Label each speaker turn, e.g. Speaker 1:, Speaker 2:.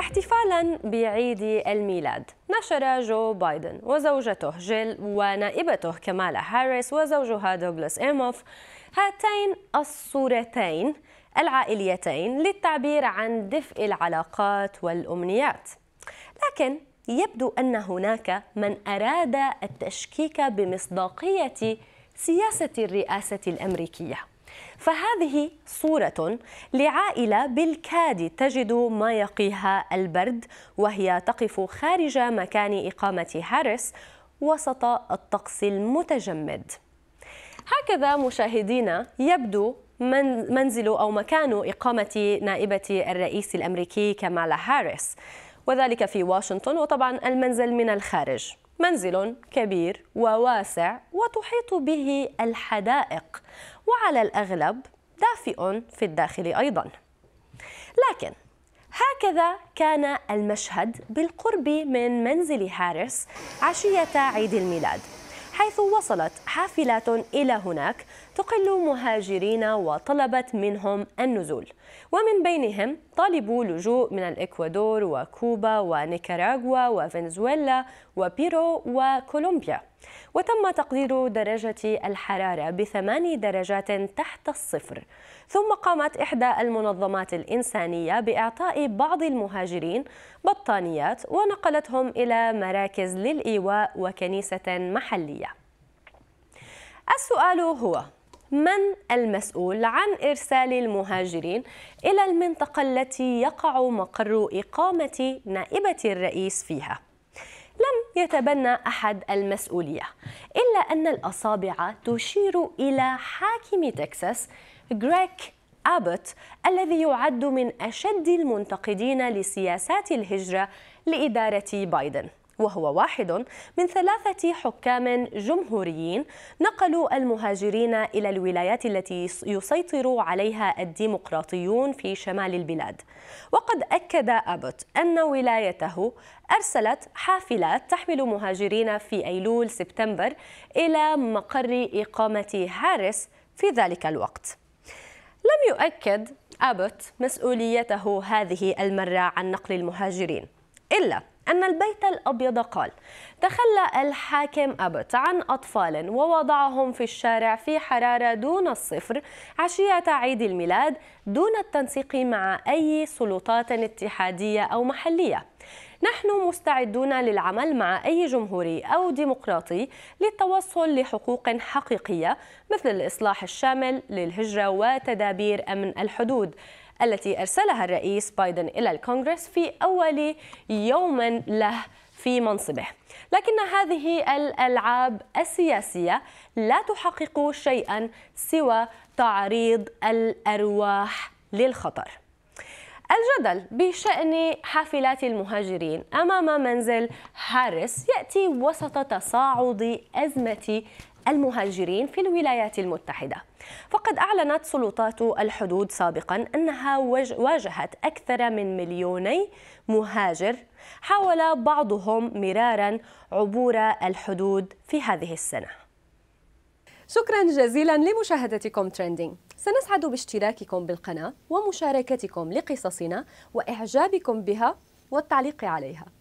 Speaker 1: احتفالا بعيد الميلاد نشر جو بايدن وزوجته جيل ونائبته كمالا هاريس وزوجها دوغلاس إيموف هاتين الصورتين العائليتين للتعبير عن دفء العلاقات والأمنيات لكن يبدو أن هناك من أراد التشكيك بمصداقية سياسة الرئاسة الأمريكية فهذه صورة لعائلة بالكاد تجد ما يقيها البرد وهي تقف خارج مكان إقامة هاريس وسط الطقس المتجمد هكذا مشاهدينا يبدو منزل أو مكان إقامة نائبة الرئيس الأمريكي كمالا هاريس وذلك في واشنطن وطبعا المنزل من الخارج منزل كبير وواسع وتحيط به الحدائق وعلى الأغلب دافئ في الداخل أيضا لكن هكذا كان المشهد بالقرب من منزل هاريس عشية عيد الميلاد حيث وصلت حافلات إلى هناك تقل مهاجرين وطلبت منهم النزول ومن بينهم طالبوا لجوء من الإكوادور وكوبا ونيكاراغوا وفنزويلا وبيرو وكولومبيا وتم تقدير درجة الحرارة بثماني درجات تحت الصفر ثم قامت إحدى المنظمات الإنسانية بإعطاء بعض المهاجرين بطانيات ونقلتهم إلى مراكز للإيواء وكنيسة محلية السؤال هو من المسؤول عن إرسال المهاجرين إلى المنطقة التي يقع مقر إقامة نائبة الرئيس فيها لم يتبنى أحد المسؤولية إلا أن الأصابع تشير إلى حاكم تكساس غريك أبوت الذي يعد من أشد المنتقدين لسياسات الهجرة لإدارة بايدن وهو واحد من ثلاثة حكام جمهوريين نقلوا المهاجرين إلى الولايات التي يسيطر عليها الديمقراطيون في شمال البلاد وقد أكد أبوت أن ولايته أرسلت حافلات تحمل مهاجرين في أيلول سبتمبر إلى مقر إقامة هاريس في ذلك الوقت لم يؤكد أبوت مسؤوليته هذه المرة عن نقل المهاجرين إلا أن البيت الأبيض قال تخلى الحاكم أبت عن أطفال ووضعهم في الشارع في حرارة دون الصفر عشية عيد الميلاد دون التنسيق مع أي سلطات اتحادية أو محلية نحن مستعدون للعمل مع أي جمهوري أو ديمقراطي للتوصل لحقوق حقيقية مثل الإصلاح الشامل للهجرة وتدابير أمن الحدود التي أرسلها الرئيس بايدن إلى الكونغرس في أول يوم له في منصبه لكن هذه الألعاب السياسية لا تحقق شيئا سوى تعريض الأرواح للخطر الجدل بشأن حافلات المهاجرين أمام منزل هاريس يأتي وسط تصاعد أزمة المهاجرين في الولايات المتحدة فقد أعلنت سلطات الحدود سابقا أنها واجهت أكثر من مليوني مهاجر حاول بعضهم مرارا عبور الحدود في هذه السنة شكرا جزيلا لمشاهدتكم ترندينج سنسعد باشتراككم بالقناة ومشاركتكم لقصصنا وإعجابكم بها والتعليق عليها